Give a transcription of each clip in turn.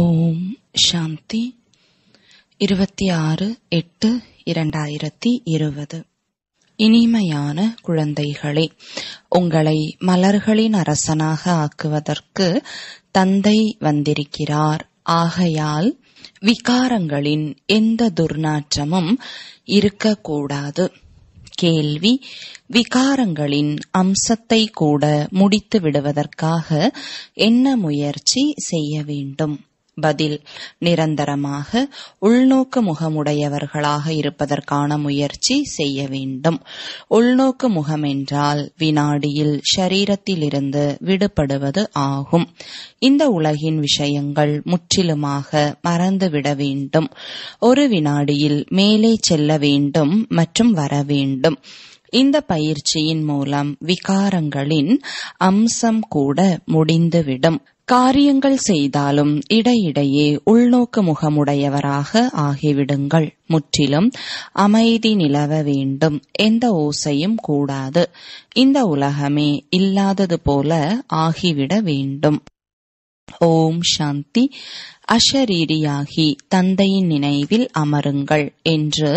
ஓம் சாந்தி இருபத்தி ஆறு எட்டு இரண்டாயிரத்தி இருபது இனிமையான குழந்தைகளே உங்களை மலர்களின் அரசனாக ஆக்குவதற்கு தந்தை வந்திருக்கிறார் ஆகையால் விகாரங்களின் எந்த துர்நாற்றமும் இருக்கக்கூடாது கேள்வி விகாரங்களின் அம்சத்தை கூட முடித்து விடுவதற்காக என்ன முயற்சி செய்ய வேண்டும் பதில் நிரந்தரமாக உள்நோக்கு முகமுடையவர்களாக இருப்பதற்கான முயற்சி செய்ய வேண்டும் உள்நோக்கு முகம் என்றால் வினாடியில் ஷரீரத்திலிருந்து விடுபடுவது ஆகும் இந்த உலகின் விஷயங்கள் முற்றிலுமாக மறந்துவிட வேண்டும் ஒரு வினாடியில் மேலே செல்ல வேண்டும் மற்றும் வர வேண்டும் இந்த பயிற்சியின் மூலம் விகாரங்களின் அம்சம் கூட முடிந்துவிடும் காரியங்கள் செய்தாலும் இடையிடையே உள்நோக்கு முகமுடையவராக ஆகிவிடுங்கள் முற்றிலும் அமைதி நிலவ வேண்டும் எந்த ஓசையும் கூடாது இந்த உலகமே இல்லாதது போல ஆகிவிட வேண்டும் ஓம் சாந்தி அஷரீரியாகி தந்தையின் நினைவில் அமருங்கள் என்று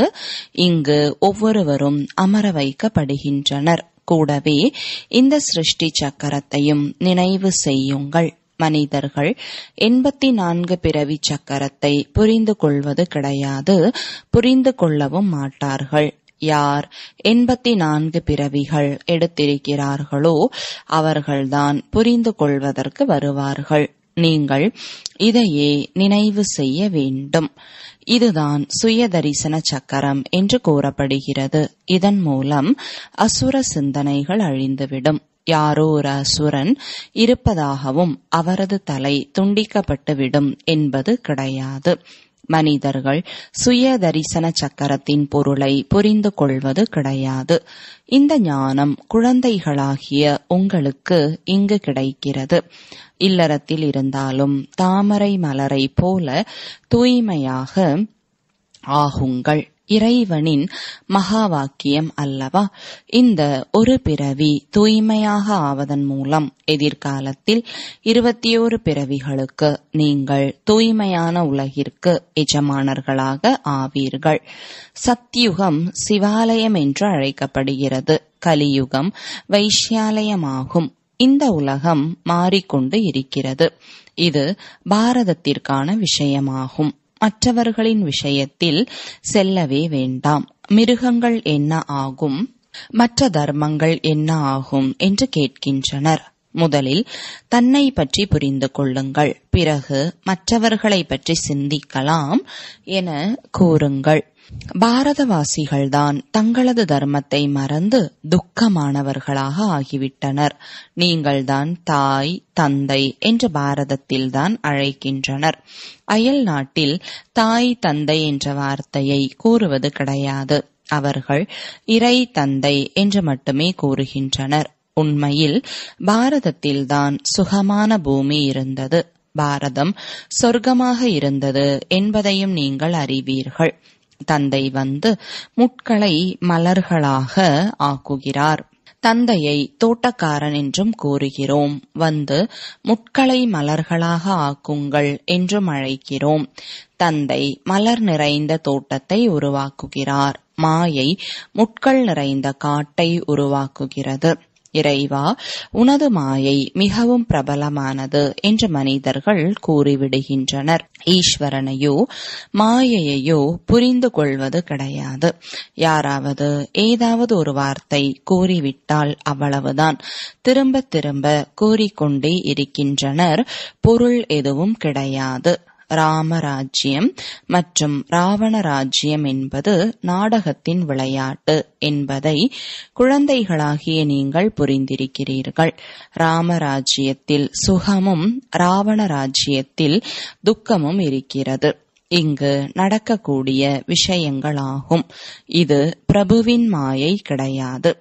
இங்கு ஒவ்வொருவரும் அமர வைக்கப்படுகின்றனர் கூடவே இந்த சிருஷ்டி சக்கரத்தையும் நினைவு செய்யுங்கள் மனிதர்கள் எண்பத்தி நான்கு பிறவி சக்கரத்தை புரிந்து கொள்வது கிடையாது புரிந்து கொள்ளவும் மாட்டார்கள் யார் எண்பத்தி நான்கு பிறவிகள் எடுத்திருக்கிறார்களோ அவர்கள்தான் புரிந்து கொள்வதற்கு வருவார்கள் நீங்கள் இதையே நினைவு செய்ய வேண்டும் இதுதான் சுய தரிசன சக்கரம் என்று கூறப்படுகிறது இதன் மூலம் அசுர சிந்தனைகள் அழிந்துவிடும் யாரோ ஒரு அசுரன் இருப்பதாகவும் அவரது தலை துண்டிக்கப்பட்டுவிடும் என்பது கிடையாது மனிதர்கள் சுய தரிசன சக்கரத்தின் பொருளை புரிந்து கொள்வது கிடையாது இந்த ஞானம் குழந்தைகளாகிய உங்களுக்கு இங்கு கிடைக்கிறது இல்லறத்தில் இருந்தாலும் தாமரை மலரை போல தூய்மையாக ஆகுங்கள் இறைவனின் மகா வாக்கியம் அல்லவா இந்த ஒரு பிறவி தூய்மையாக ஆவதன் மூலம் எதிர்காலத்தில் இருபத்தி ஒரு பிறவிகளுக்கு நீங்கள் தூய்மையான உலகிற்கு எஜமானர்களாக ஆவீர்கள் சத்தியுகம் சிவாலயம் என்று அழைக்கப்படுகிறது கலியுகம் வைஷ்யாலயமாகும் இந்த உலகம் மாறிக்கொண்டு இருக்கிறது இது பாரதத்திற்கான விஷயமாகும் மற்றவர்களின் விஷயத்தில் செல்லவே வேண்டாம் மிருகங்கள் என்ன ஆகும் மற்ற தர்மங்கள் என்ன ஆகும் என்று கேட்கின்றனர் முதலில் தன்னை பற்றி புரிந்து கொள்ளுங்கள் பிறகு மற்றவர்களை பற்றி சிந்திக்கலாம் என கூறுங்கள் பாரதவாசிகள்தான் தங்களது தர்மத்தை மறந்து துக்கமானவர்களாக ஆகிவிட்டனர் நீங்கள்தான் தாய் தந்தை என்று பாரதத்தில்தான் அழைக்கின்றனர் அயல் நாட்டில் தாய் தந்தை என்ற வார்த்தையை கூறுவது கிடையாது அவர்கள் இறை தந்தை என்று மட்டுமே கூறுகின்றனர் உண்மையில் பாரதத்தில்தான் சுகமான பூமி இருந்தது பாரதம் சொர்க்கமாக இருந்தது என்பதையும் நீங்கள் அறிவீர்கள் தந்தை வந்து முட்களை மலர்களாக ஆக்குகிறார் தந்தையை தோட்டக்காரன் என்றும் கூறுகிறோம் வந்து முட்களை மலர்களாக ஆக்குங்கள் என்றும் அழைக்கிறோம் தந்தை மலர் நிறைந்த தோட்டத்தை உருவாக்குகிறார் மாயை முட்கள் நிறைந்த காட்டை உருவாக்குகிறது இறைவா உனது மாயை மிகவும் பிரபலமானது என்று மனிதர்கள் கூறிவிடுகின்றனர் ஈஸ்வரனையோ மாயையோ புரிந்து கொள்வது கிடையாது யாராவது ஏதாவது ஒரு வார்த்தை கூறிவிட்டால் அவ்வளவுதான் திரும்ப திரும்ப கூறிக்கொண்டே இருக்கின்றனர் பொருள் எதுவும் கிடையாது ராமராஜ்யம் மற்றும் ராவண ராஜ்யம் என்பது நாடகத்தின் விளையாட்டு என்பதை குழந்தைகளாகிய நீங்கள் புரிந்திருக்கிறீர்கள் ராமராஜ்யத்தில் சுகமும் ராவண ராஜ்யத்தில் துக்கமும் இருக்கிறது இங்கு நடக்கக்கூடிய விஷயங்களாகும் இது பிரபுவின் மாயை கிடையாது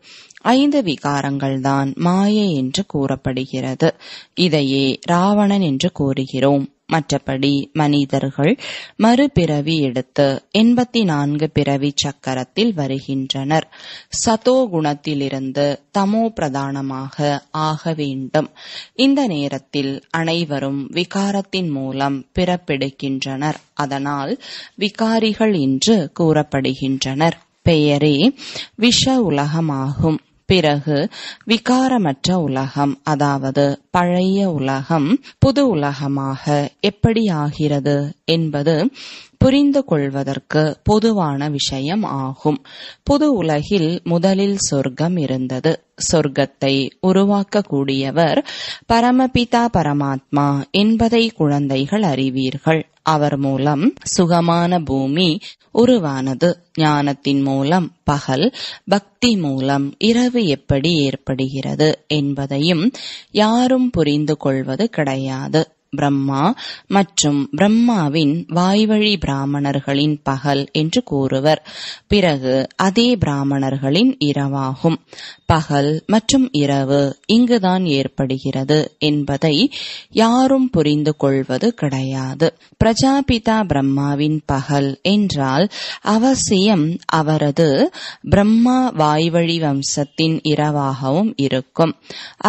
ஐந்து விகாரங்கள்தான் மாயை என்று கூறப்படுகிறது இதையே ராவணன் என்று கூறுகிறோம் மற்றபடி மனிதர்கள் மறுபிறவி எடுத்து எண்பத்தி நான்கு பிறவி சக்கரத்தில் வருகின்றனர் சதோ குணத்திலிருந்து தமோ பிரதானமாக ஆக வேண்டும் இந்த நேரத்தில் அனைவரும் விகாரத்தின் மூலம் பிறப்பெடுக்கின்றனர் அதனால் விகாரிகள் என்று கூறப்படுகின்றனர் பெயரே விஷ உலகமாகும் பிறகு விகாரமற்ற உலகம் அதாவது பழைய உலகம் புது உலகமாக எப்படி ஆகிறது என்பது புரிந்து கொள்வதற்கு பொதுவான விஷயம் ஆகும் புது உலகில் முதலில் சொர்க்கம் இருந்தது சொர்க்கத்தை உருவாக்கக்கூடியவர் பரமபிதா பரமாத்மா என்பதை குழந்தைகள் அறிவீர்கள் அவர் மூலம் சுகமான பூமி உருவானது ஞானத்தின் மூலம் பகல் பக்தி மூலம் இரவு எப்படி ஏற்படுகிறது என்பதையும் யாரும் புரிந்து கொள்வது கிடையாது பிரம்மா மற்றும் பிரம்மாவின் வாய்வழி பிராமணர்களின் பகல் என்று கூறுவர் பிறகு அதே பிராமணர்களின் இரவாகும் பகல் மற்றும் இரவு இங்குதான் ஏற்படுகிறது என்பதை யாரும் புரிந்து கொள்வது கிடையாது பிரஜாபிதா பிரம்மாவின் பகல் என்றால் அவசியம் அவரது பிரம்மா வாய்வழி வம்சத்தின் இரவாகவும் இருக்கும்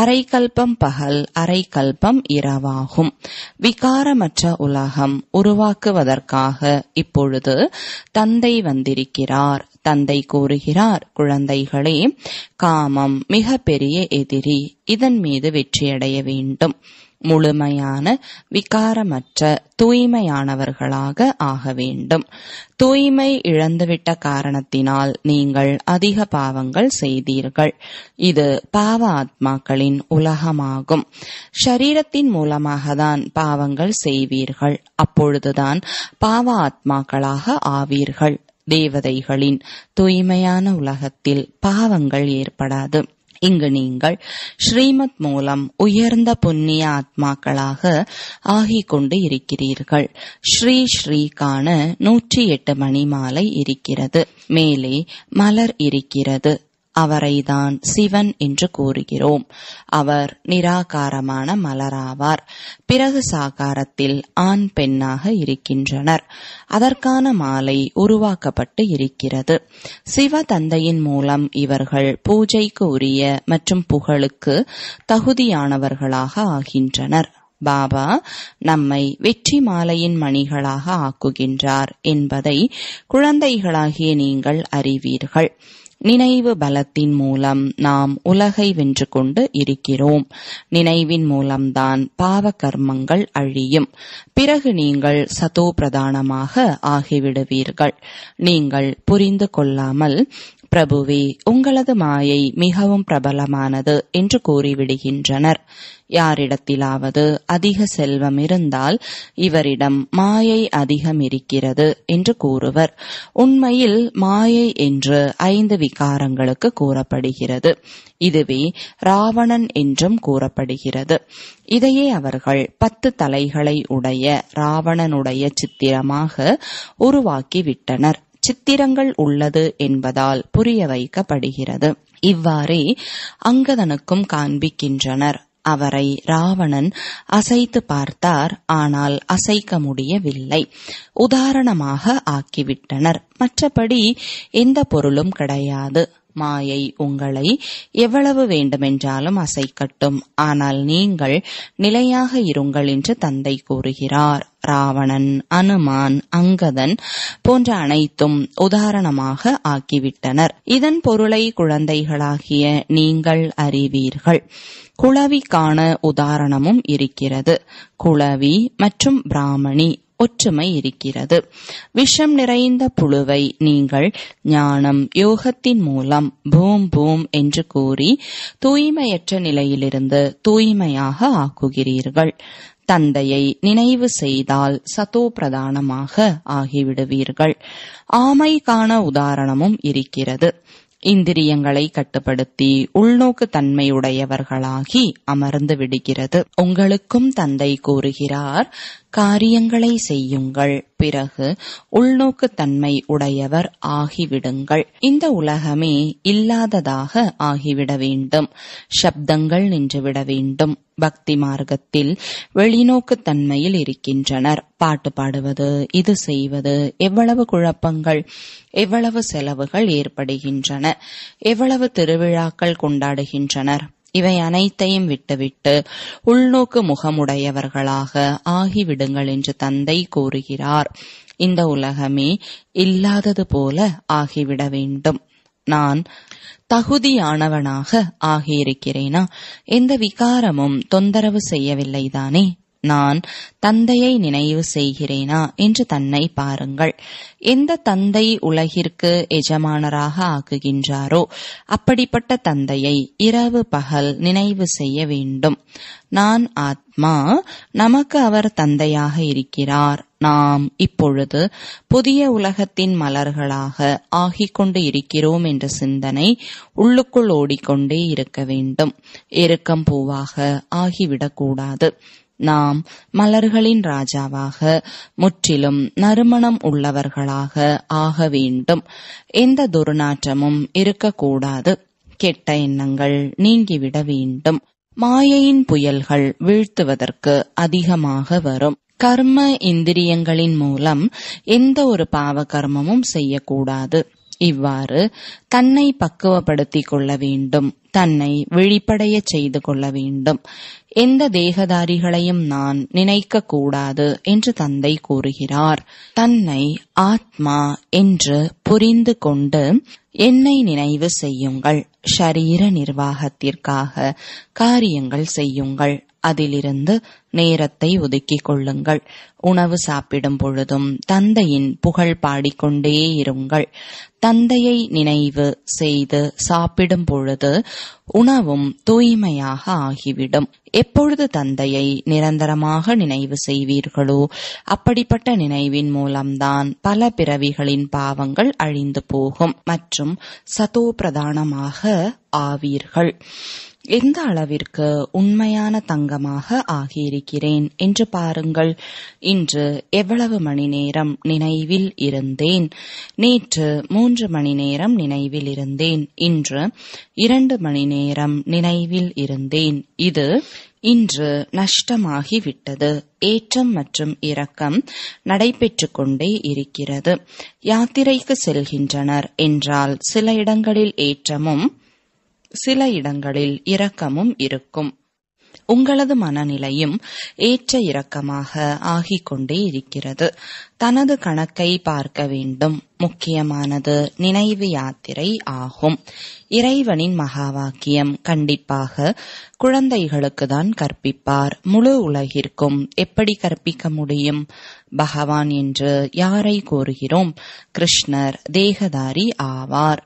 அரைக்கல்பம் பகல் அரைக்கல்பம் இரவாகும் விகாரமற்ற உலகம் உருவாக்குவதற்காக இப்பொழுது தந்தை வந்திருக்கிறார் தந்தை கூறுகிறார் குழந்தைகளே காமம் மிக பெரிய எதிரி இதன் மீது வெற்றியடைய வேண்டும் முழுமையான விகாரமற்ற தூய்மையானவர்களாக ஆக வேண்டும் தூய்மை இழந்துவிட்ட காரணத்தினால் நீங்கள் அதிக பாவங்கள் செய்தீர்கள் இது பாவ ஆத்மாக்களின் உலகமாகும் ஷரீரத்தின் மூலமாகத்தான் பாவங்கள் செய்வீர்கள் அப்பொழுதுதான் பாவ ஆத்மாக்களாக ஆவீர்கள் தேவதைகளின் தூய்மையான உலகத்தில் பாவங்கள் ஏற்படாது இங்கு நீங்கள் ஸ்ரீமத் மூலம் உயர்ந்த புண்ணிய ஆத்மாக்களாக ஆகிக் கொண்டு இருக்கிறீர்கள் ஸ்ரீ ஸ்ரீக்கான நூற்றி எட்டு மணி மாலை இருக்கிறது மேலே மலர் இருக்கிறது அவரைதான் சிவன் என்று கூறுகிறோம் அவர் நிராகாரமான மலராவார் பிறகு சாகாரத்தில் ஆண் பெண்ணாக இருக்கின்றனர் அதற்கான மாலை உருவாக்கப்பட்டு இருக்கிறது சிவ தந்தையின் மூலம் இவர்கள் பூஜைக்கு உரிய மற்றும் புகழுக்கு தகுதியானவர்களாக ஆகின்றனர் பாபா நம்மை வெற்றி மாலையின் மணிகளாக ஆக்குகின்றார் என்பதை குழந்தைகளாகிய நீங்கள் அறிவீர்கள் நினைவு பலத்தின் மூலம் நாம் உலகை வென்று கொண்டு இருக்கிறோம் நினைவின் மூலம்தான் பாவ கர்மங்கள் அழியும் பிறகு நீங்கள் சதோ பிரதானமாக ஆகிவிடுவீர்கள் நீங்கள் புரிந்து கொள்ளாமல் பிரபுவே உங்களது மாயை மிகவும் பிரபலமானது என்று கூறிவிடுகின்றனர் யாரிடத்திலாவது அதிக செல்வம் இருந்தால் இவரிடம் மாயை அதிகம் இருக்கிறது என்று கூறுவர் உண்மையில் மாயை என்று ஐந்து விகாரங்களுக்கு கூறப்படுகிறது இதுவே ராவணன் என்றும் கூறப்படுகிறது இதையே அவர்கள் பத்து தலைகளை உடைய ராவணனுடைய சித்திரமாக உருவாக்கிவிட்டனர் சித்திரங்கள் உள்ளது என்பதால் புரிய வைக்கப்படுகிறது இவ்வாறே அங்கதனுக்கும் காண்பிக்கின்றனர் அவரை ராவணன் அசைத்து பார்த்தார் ஆனால் அசைக்க முடியவில்லை உதாரணமாக ஆக்கிவிட்டனர் மற்றபடி எந்த பொருளும் கிடையாது மாயை உங்களை எவ்வளவு வேண்டுமென்றாலும் அசைக்கட்டும் ஆனால் நீங்கள் நிலையாக இருங்கள் என்று தந்தை கூறுகிறார் ராவணன் அனுமான் அங்கதன் போன்ற அனைத்தும் உதாரணமாக ஆக்கிவிட்டனர் இதன் பொருளை குழந்தைகளாகிய நீங்கள் அறிவீர்கள் குளவிக்கான உதாரணமும் இருக்கிறது குளவி மற்றும் பிராமணி ஒற்றுமை இருக்கிறது விஷம் நிறைந்த புழுவை நீங்கள் ஞானம் யோகத்தின் மூலம் பூம் பூம் என்று கூறி தூய்மையற்ற நிலையிலிருந்து தூய்மையாக ஆக்குகிறீர்கள் தந்தையை நினைவு செய்தால் சதோ பிரதானமாக ஆகிவிடுவீர்கள் ஆமைக்கான உதாரணமும் இருக்கிறது இந்திரியங்களை கட்டுப்படுத்தி உள்நோக்கு தன்மையுடையவர்களாகி அமர்ந்து விடுகிறது உங்களுக்கும் தந்தை கூறுகிறார் காரியங்களை செய்யுங்கள் பிறகு உள்நோக்கு தன்மை உடையவர் ஆகிவிடுங்கள் இந்த உலகமே இல்லாததாக ஆகிவிட வேண்டும் சப்தங்கள் நின்றுவிட வேண்டும் பக்தி மார்க்கத்தில் வெளிநோக்கு தன்மையில் இருக்கின்றனர் பாட்டு பாடுவது இது செய்வது எவ்வளவு குழப்பங்கள் எவ்வளவு செலவுகள் ஏற்படுகின்றன எவ்வளவு திருவிழாக்கள் கொண்டாடுகின்றனர் இவை அனைத்தையும் விட்டுவிட்டு உள்நோக்கு முகமுடையவர்களாக ஆகிவிடுங்கள் என்று தந்தை கூறுகிறார் இந்த உலகமே இல்லாதது போல ஆகிவிட வேண்டும் நான் தகுதியானவனாக ஆகியிருக்கிறேனா எந்த விகாரமும் தொந்தரவு செய்யவில்லைதானே நான் தந்தையை நினைவு செய்கிறேனா என்று தன்னை பாருங்கள் எந்த தந்தை உலகிற்கு எஜமானராக ஆக்குகின்றாரோ அப்படிப்பட்ட தந்தையை இரவு பகல் நினைவு செய்ய வேண்டும் நான் ஆத்மா நமக்கு அவர் தந்தையாக இருக்கிறார் நாம் இப்பொழுது புதிய உலகத்தின் மலர்களாக ஆகிக்கொண்டு இருக்கிறோம் என்ற சிந்தனை உள்ளுக்குள் ஓடிக்கொண்டே இருக்க வேண்டும் எருக்கம் பூவாக ஆகிவிடக்கூடாது நாம் மலர்களின் ராஜாவாக முற்றிலும் நறுமணம் உள்ளவர்களாக ஆக வேண்டும் எந்த துர்நாற்றமும் இருக்கக்கூடாது கெட்ட எண்ணங்கள் நீங்கிவிட வேண்டும் மாயையின் புயல்கள் வீழ்த்துவதற்கு அதிகமாக வரும் கர்ம இந்திரியங்களின் மூலம் எந்த ஒரு பாவ கர்மமும் செய்யக்கூடாது இவ்வாறு தன்னை பக்குவப்படுத்திக் கொள்ள வேண்டும் தன்னை விழிப்படைய செய்து கொள்ள வேண்டும் எந்த தேகதாரிகளையும் நான் நினைக்க கூடாது என்று தந்தை கூறுகிறார் தன்னை ஆத்மா என்று புரிந்து கொண்டு என்னை நினைவு செய்யுங்கள் ஷரீர நிர்வாகத்திற்காக காரியங்கள் செய்யுங்கள் அதிலிருந்து நேரத்தை ஒதுக்கிக் கொள்ளுங்கள் உணவு சாப்பிடும் பொழுதும் தந்தையின் புகழ் பாடிக்கொண்டே இருங்கள் தந்தையை நினைவு செய்து சாப்பிடும் பொழுது உணவும் தூய்மையாக ஆகிவிடும் எப்பொழுது தந்தையை நிரந்தரமாக நினைவு செய்வீர்களோ அப்படிப்பட்ட நினைவின் மூலம்தான் பல பிறவிகளின் பாவங்கள் அழிந்து போகும் மற்றும் சதோ பிரதானமாக ஆவீர்கள் எந்த அளவிற்கு உண்மையான தங்கமாக ஆகியிருக்கிறேன் என்று பாருங்கள் இன்று எவ்வளவு மணி நேரம் நினைவில் இருந்தேன் நேற்று மூன்று மணி நேரம் நினைவில் இருந்தேன் இன்று இரண்டு மணி நேரம் நினைவில் இருந்தேன் இது இன்று நஷ்டமாகிவிட்டது ஏற்றம் மற்றும் இரக்கம் நடைபெற்றுக் கொண்டே இருக்கிறது யாத்திரைக்கு செல்கின்றனர் என்றால் சில இடங்களில் ஏற்றமும் சில இடங்களில் இரக்கமும் இருக்கும் உங்களது மனநிலையும் ஏற்ற இரக்கமாக ஆகிக்கொண்டே இருக்கிறது தனது கணக்கை பார்க்க வேண்டும் முக்கியமானது நினைவு யாத்திரை ஆகும் இறைவனின் மகாவாக்கியம் கண்டிப்பாக குழந்தைகளுக்கு தான் கற்பிப்பார் முழு உலகிற்கும் எப்படி கற்பிக்க முடியும் பகவான் என்று யாரை கூறுகிறோம் கிருஷ்ணர் தேகதாரி ஆவார்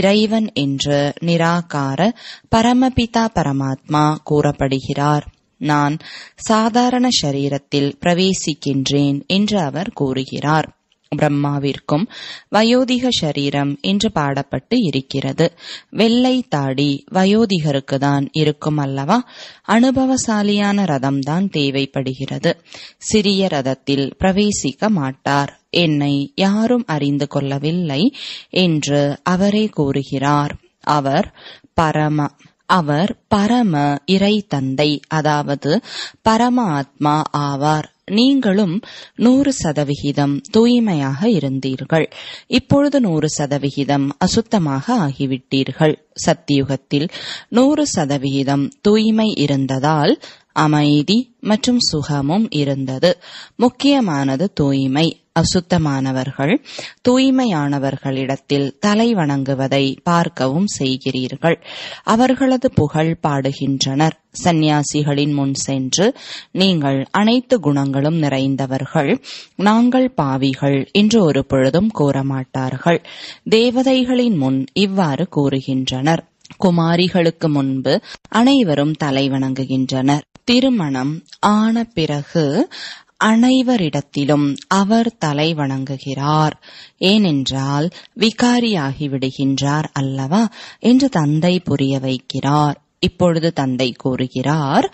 இறைவன் என்று நிராகார பரமபிதா பரமாத்மா கூறப்படுகிறார் நான் சாதாரண சரீரத்தில் பிரவேசிக்கின்றேன் என்று அவர் கூறுகிறார் பிரம்மாவிற்கும் வயோதிக சரீரம் என்று பாடப்பட்டு இருக்கிறது வெள்ளை தாடி வயோதிகருக்கு தான் இருக்கும் அல்லவா அனுபவசாலியான ரதம்தான் தேவைப்படுகிறது சிறிய ரதத்தில் பிரவேசிக்க மாட்டார் என்னை யாரும் அறிந்து கொள்ளவில்லை என்று அவரே கூறுகிறார் அவர் பரம அவர் பரம இறை தந்தை அதாவது பரம ஆத்மா ஆவார் நீங்களும் நூறு சதவிகிதம் தூய்மையாக இருந்தீர்கள் இப்பொழுது நூறு சதவிகிதம் அசுத்தமாக ஆகிவிட்டீர்கள் சத்தியுகத்தில் நூறு சதவிகிதம் தூய்மை இருந்ததால் அமைதி மற்றும் சுகமும் இருந்தது முக்கியமானது தூய்மை அசுத்தமானவர்கள் தூய்மையானவர்களிடத்தில் தலை வணங்குவதை பார்க்கவும் செய்கிறீர்கள் அவர்களது புகழ் பாடுகின்றனர் சந்நியாசிகளின் முன் சென்று நீங்கள் அனைத்து குணங்களும் நிறைந்தவர்கள் நாங்கள் பாவிகள் என்று ஒரு பொழுதும் கூறமாட்டார்கள் தேவதைகளின் முன் இவ்வாறு கூறுகின்றனர் வருகின்றனர் குமாரிகளுக்கு முன்பு அனைவரும் தலை வணங்குகின்றனர் திருமணம் ஆன பிறகு அனைவரிடத்திலும் அவர் தலை வணங்குகிறார் ஏனென்றால் விகாரியாகிவிடுகின்றார் அல்லவா என்று தந்தை புரிய வைக்கிறார் இப்பொழுது தந்தை கூறுகிறார்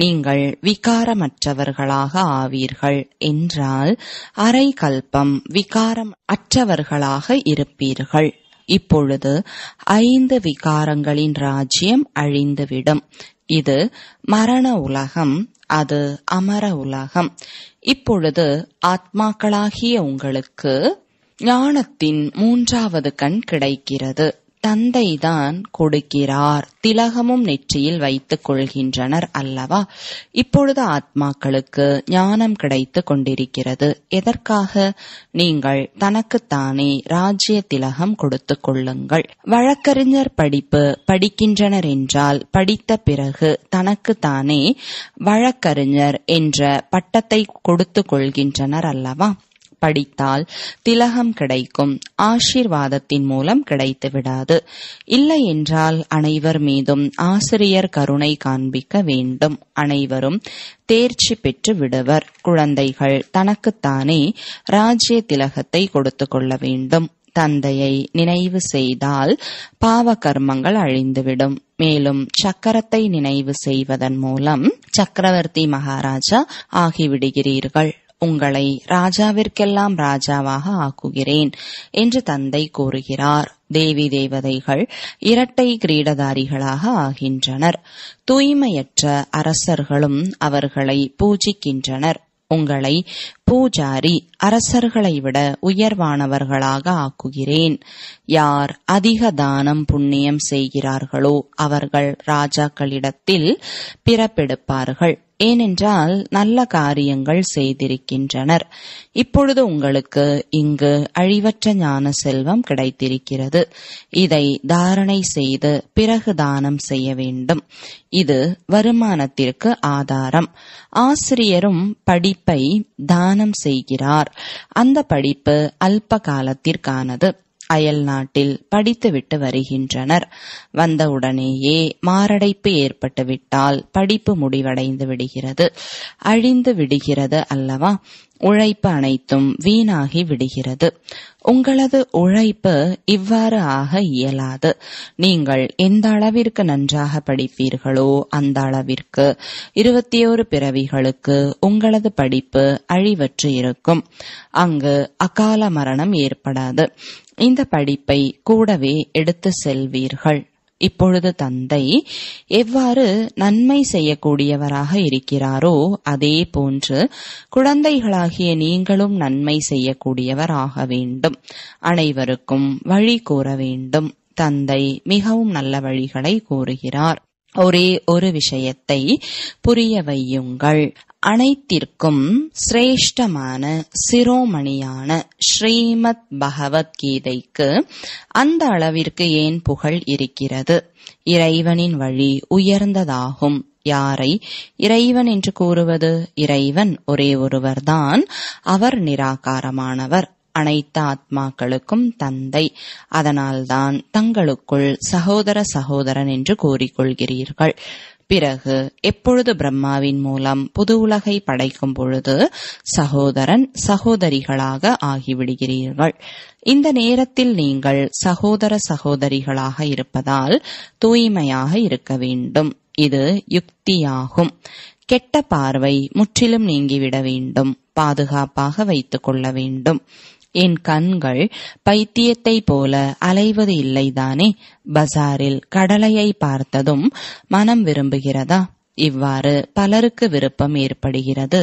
நீங்கள் விகாரமற்றவர்களாக ஆவீர்கள் என்றால் அரை கல்பம் விகாரம் அற்றவர்களாக இருப்பீர்கள் இப்பொழுது ஐந்து விகாரங்களின் ராஜ்யம் அழிந்துவிடும் இது மரண உலகம் அது அமர உலகம் இப்பொழுது ஆத்மாக்களாகிய உங்களுக்கு ஞானத்தின் மூன்றாவது கண் கிடைக்கிறது தந்தைதான் கொடுக்கிறார் திலகமும் நெற்றியில் வைத்துக் கொள்கின்றனர் அல்லவா இப்பொழுது ஆத்மாக்களுக்கு ஞானம் கிடைத்து கொண்டிருக்கிறது எதற்காக நீங்கள் தனக்குத்தானே ராஜ்ய திலகம் கொடுத்துக் கொள்ளுங்கள் வழக்கறிஞர் படிப்பு படிக்கின்றனர் என்றால் படித்த பிறகு தனக்குத்தானே வழக்கறிஞர் என்ற பட்டத்தை கொடுத்துக் கொள்கின்றனர் அல்லவா படித்தால் திலகம் கிடைக்கும் ஆசீர்வாதத்தின் மூலம் கிடைத்து விடாது இல்லை என்றால் அனைவர் மீதும் ஆசிரியர் கருணை காண்பிக்க வேண்டும் அனைவரும் தேர்ச்சி பெற்று விடுவர் குழந்தைகள் தனக்குத்தானே ராஜ்ய திலகத்தை கொடுத்து கொள்ள வேண்டும் தந்தையை நினைவு செய்தால் பாவ கர்மங்கள் அழிந்துவிடும் மேலும் சக்கரத்தை நினைவு செய்வதன் மூலம் சக்கரவர்த்தி மகாராஜா ஆகிவிடுகிறீர்கள் உங்களை ராஜாவிற்கெல்லாம் ராஜாவாக ஆக்குகிறேன் என்று தந்தை கூறுகிறார் தேவி தேவதைகள் இரட்டை கிரீடதாரிகளாக ஆகின்றனர் தூய்மையற்ற அரசர்களும் அவர்களை பூஜிக்கின்றனர் உங்களை பூஜாரி அரசர்களை விட உயர்வானவர்களாக ஆக்குகிறேன் யார் அதிக தானம் புண்ணியம் செய்கிறார்களோ அவர்கள் ராஜாக்களிடத்தில் பிறப்பெடுப்பார்கள் ஏனென்றால் நல்ல காரியங்கள் செய்திருக்கின்றனர் இப்பொழுது உங்களுக்கு இங்கு அழிவற்ற ஞான செல்வம் கிடைத்திருக்கிறது இதை தாரணை செய்து பிறகு தானம் செய்ய வேண்டும் இது வருமானத்திற்கு ஆதாரம் ஆசிரியரும் படிப்பை தானம் செய்கிறார் அந்த படிப்பு அல்ப காலத்திற்கானது அயல் நாட்டில் படித்துவிட்டு வருகின்றனர் வந்தவுடனேயே மாரடைப்பு ஏற்பட்டுவிட்டால் படிப்பு முடிவடைந்து விடுகிறது அழிந்து விடுகிறது அல்லவா உழைப்பு அனைத்தும் வீணாகி விடுகிறது உங்களது உழைப்பு இவ்வாறு ஆக இயலாது நீங்கள் எந்த அளவிற்கு நன்றாக படிப்பீர்களோ அந்த அளவிற்கு இருபத்தி ஓரு பிறவிகளுக்கு உங்களது படிப்பு அழிவற்று இருக்கும் அங்கு அகால மரணம் ஏற்படாது இந்த படிப்பை கூடவே எடுத்து செல்வீர்கள் இப்பொழுது தந்தை எவ்வாறு நன்மை செய்யக்கூடியவராக இருக்கிறாரோ அதே போன்று குழந்தைகளாகிய நீங்களும் நன்மை செய்யக்கூடியவராக வேண்டும் அனைவருக்கும் வழி கூற வேண்டும் தந்தை மிகவும் நல்ல வழிகளை கூறுகிறார் ஒரே ஒரு விஷயத்தை புரிய வையுங்கள் அனைத்திற்கும் சிரேஷ்டமான சிரோமணியான ஸ்ரீமத் பகவத்கீதைக்கு அந்த அளவிற்கு ஏன் புகழ் இருக்கிறது இறைவனின் வழி உயர்ந்ததாகும் யாரை இறைவன் என்று கூறுவது இறைவன் ஒரே ஒருவர்தான் அவர் நிராகாரமானவர் அனைத்து ஆத்மாக்களுக்கும் தந்தை அதனால்தான் தங்களுக்குள் சகோதர சகோதரன் என்று கூறிக்கொள்கிறீர்கள் பிறகு எப்பொழுது பிரம்மாவின் மூலம் புது உலகை படைக்கும் பொழுது சகோதரன் சகோதரிகளாக ஆகிவிடுகிறீர்கள் இந்த நேரத்தில் நீங்கள் சகோதர சகோதரிகளாக இருப்பதால் தூய்மையாக இருக்க வேண்டும் இது யுக்தியாகும் கெட்ட பார்வை முற்றிலும் நீங்கிவிட வேண்டும் பாதுகாப்பாக வைத்துக் கொள்ள வேண்டும் என் கண்கள் பைத்தியத்தைப் போல அலைவது இல்லைதானே பசாரில் கடலையை பார்த்ததும் மனம் விரும்புகிறதா இவ்வாறு பலருக்கு விருப்பம் ஏற்படுகிறது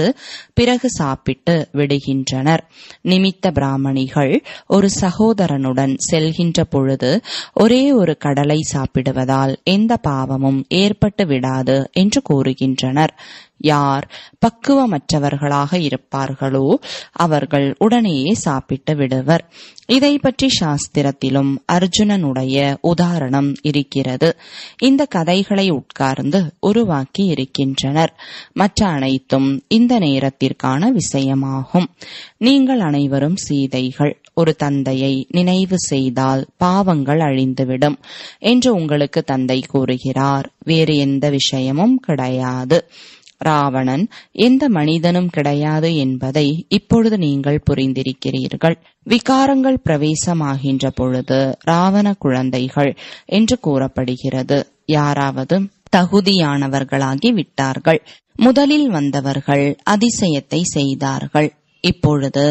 பிறகு சாப்பிட்டு விடுகின்றனர் நிமித்த பிராமணிகள் ஒரு சகோதரனுடன் செல்கின்ற பொழுது ஒரே ஒரு கடலை சாப்பிடுவதால் எந்த பாவமும் ஏற்பட்டு விடாது என்று கூறுகின்றனர் யார் பக்குவமற்றவர்களாக இருப்பார்களோ அவர்கள் உடனேயே சாப்பிட்டு விடுவர் இதை பற்றி சாஸ்திரத்திலும் அர்ஜுனனுடைய உதாரணம் இருக்கிறது இந்த கதைகளை உட்கார்ந்து உருவாக்கி இருக்கின்றனர் மற்ற அனைத்தும் இந்த நேரத்திற்கான விஷயமாகும் நீங்கள் அனைவரும் சீதைகள் ஒரு தந்தையை நினைவு செய்தால் பாவங்கள் அழிந்துவிடும் என்று உங்களுக்கு தந்தை கூறுகிறார் வேறு எந்த விஷயமும் கிடையாது ராவணன் எந்த மனிதனும் கிடையாது என்பதை இப்பொழுது நீங்கள் புரிந்திருக்கிறீர்கள் விகாரங்கள் பிரவேசமாகின்ற பொழுது ராவண குழந்தைகள் என்று கூறப்படுகிறது யாராவது தகுதியானவர்களாகி விட்டார்கள் முதலில் வந்தவர்கள் அதிசயத்தை செய்தார்கள் இப்பொழுது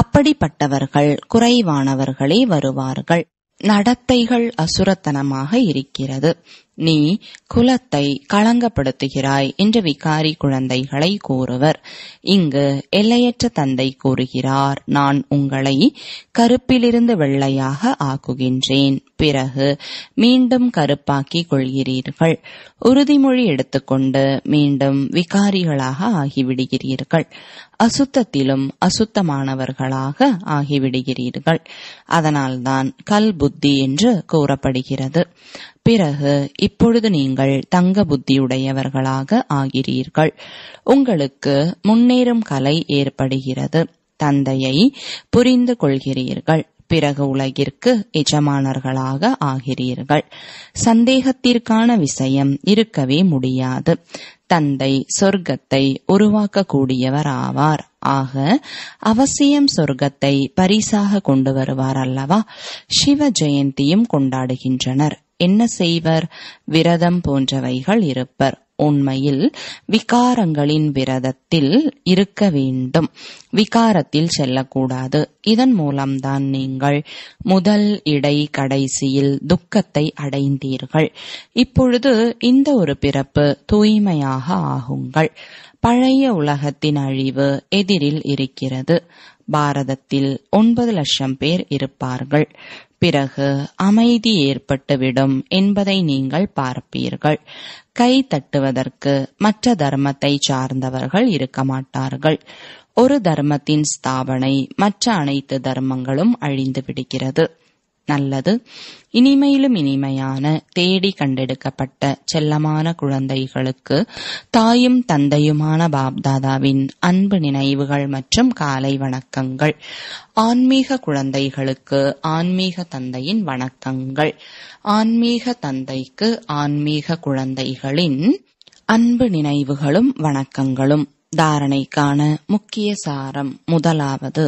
அப்படிப்பட்டவர்கள் குறைவானவர்களே வருவார்கள் நடத்தைகள் அசுரத்தனமாக இருக்கிறது நீ குலத்தை களங்கப்படுத்துகிறாய் என்று விகாரி குழந்தைகளை கூறுவர் இங்கு எல்லையற்ற தந்தை கூறுகிறார் நான் உங்களை கருப்பிலிருந்து வெள்ளையாக ஆக்குகின்றேன் பிறகு மீண்டும் கருப்பாக்கிக் கொள்கிறீர்கள் உறுதிமொழி எடுத்துக்கொண்டு மீண்டும் விகாரிகளாக ஆகிவிடுகிறீர்கள் அசுத்தத்திலும் அசுத்தமானவர்களாக ஆகிவிடுகிறீர்கள் அதனால்தான் கல் புத்தி என்று கூறப்படுகிறது பிறகு இப்பொழுது நீங்கள் தங்க புத்தியுடையவர்களாக ஆகிறீர்கள் உங்களுக்கு முன்னேறும் கலை ஏற்படுகிறது தந்தையை புரிந்து கொள்கிறீர்கள் பிறகு உலகிற்கு எஜமானர்களாக ஆகிறீர்கள் சந்தேகத்திற்கான விஷயம் இருக்கவே முடியாது தந்தை சொர்க்கத்தை உருவாக்கக்கூடியவர் ஆவார் ஆக அவசியம் சொர்க்கத்தை பரிசாக கொண்டு வருவார் அல்லவா சிவ ஜெயந்தியும் கொண்டாடுகின்றனர் என்ன செய்வர் விரதம் போன்றவைகள் இருப்பர் உண்மையில் விகாரங்களின் விரதத்தில் இருக்க வேண்டும் விகாரத்தில் செல்லக்கூடாது இதன் மூலம்தான் நீங்கள் முதல் இடை கடைசியில் துக்கத்தை அடைந்தீர்கள் இப்பொழுது இந்த ஒரு பிறப்பு தூய்மையாக ஆகுங்கள் பழைய உலகத்தின் அழிவு எதிரில் இருக்கிறது பாரதத்தில் ஒன்பது லட்சம் பேர் இருப்பார்கள் பிறகு அமைதி ஏற்பட்டுவிடும் என்பதை நீங்கள் பார்ப்பீர்கள் கை தட்டுவதற்கு மற்ற தர்மத்தை சார்ந்தவர்கள் இருக்க மாட்டார்கள் ஒரு தர்மத்தின் ஸ்தாபனை மற்ற அனைத்து தர்மங்களும் அழிந்து விடுகிறது நல்லது இனிமையிலும் இனிமையான தேடி கண்டெடுக்கப்பட்ட செல்லமான குழந்தைகளுக்கு தாயும் தந்தையுமான பாப்தாதாவின் அன்பு நினைவுகள் மற்றும் காலை வணக்கங்கள் ஆன்மீக குழந்தைகளுக்கு ஆன்மீக தந்தையின் வணக்கங்கள் ஆன்மீக தந்தைக்கு ஆன்மீக குழந்தைகளின் அன்பு நினைவுகளும் வணக்கங்களும் தாரணைக்கான முக்கிய சாரம் முதலாவது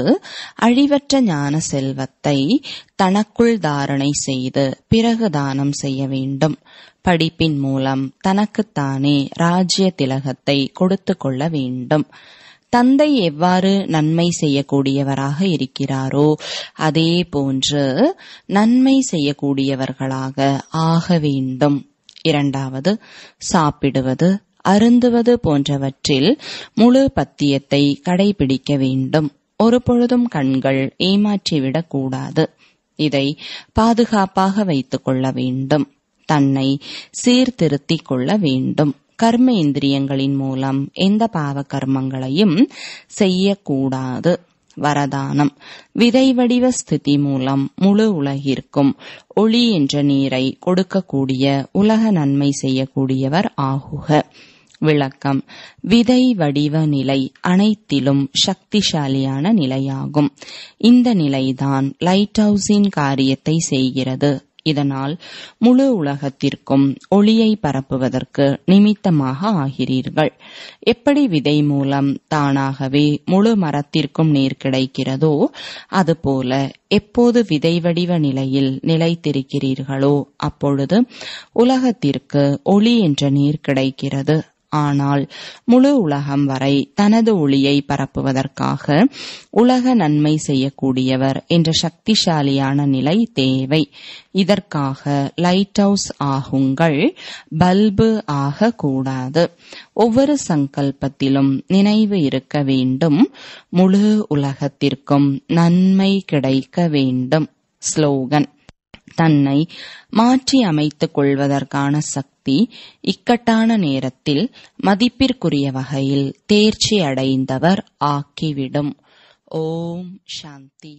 அழிவற்ற ஞான செல்வத்தை தனக்குள் தாரணை செய்து பிறகு தானம் செய்ய வேண்டும் படிப்பின் மூலம் தனக்குத்தானே ராஜ்ய திலகத்தை கொடுத்து கொள்ள வேண்டும் தந்தை எவ்வாறு நன்மை செய்யக்கூடியவராக இருக்கிறாரோ அதே போன்று நன்மை செய்யக்கூடியவர்களாக ஆக வேண்டும் இரண்டாவது சாப்பிடுவது அருந்துவது போன்றவற்றில் முழு பத்தியத்தை கடைபிடிக்க வேண்டும் ஒருபொழுதும் கண்கள் ஏமாற்றிவிடக் கூடாது இதை பாதுகாப்பாக வைத்துக் கொள்ள வேண்டும் தன்னை சீர்திருத்திக் கொள்ள வேண்டும் கர்ம இந்திரியங்களின் மூலம் எந்த பாவ கர்மங்களையும் செய்யக்கூடாது வரதானம் விதை வடிவ ஸ்திதி மூலம் முழு உலகிற்கும் ஒளி என்ற நீரை கொடுக்கக்கூடிய உலக நன்மை செய்யக்கூடியவர் ஆகுக விளக்கம் விதை வடிவ நிலை அனைத்திலும் சக்திசாலியான நிலையாகும் இந்த நிலைதான் லைட் ஹவுஸின் காரியத்தை செய்கிறது இதனால் முழு உலகத்திற்கும் ஒளியை பரப்புவதற்கு நிமித்தமாக ஆகிறீர்கள் எப்படி விதை மூலம் தானாகவே முழு மரத்திற்கும் நீர் கிடைக்கிறதோ அதுபோல எப்போது விதை வடிவ நிலையில் நிலைத்திருக்கிறீர்களோ அப்பொழுது உலகத்திற்கு ஒளி என்ற நீர் கிடைக்கிறது ஆனால் முழு உலகம் வரை தனது ஒளியை பரப்புவதற்காக உலக நன்மை செய்யக்கூடியவர் என்ற சக்திசாலியான நிலை தேவை இதற்காக லைட் ஹவுஸ் ஆகுங்கள் பல்பு ஆகக்கூடாது ஒவ்வொரு சங்கல்பத்திலும் நினைவு இருக்க வேண்டும் முழு உலகத்திற்கும் நன்மை கிடைக்க வேண்டும் ஸ்லோகன் தன்னை மாற்றி அமைத்துக் கொள்வதற்கான சக்தி எழுப்பி இக்கட்டான நேரத்தில் மதிப்பிற்குரிய வகையில் தேர்ச்சி அடைந்தவர் ஆக்கிவிடும் ஓம் சாந்தி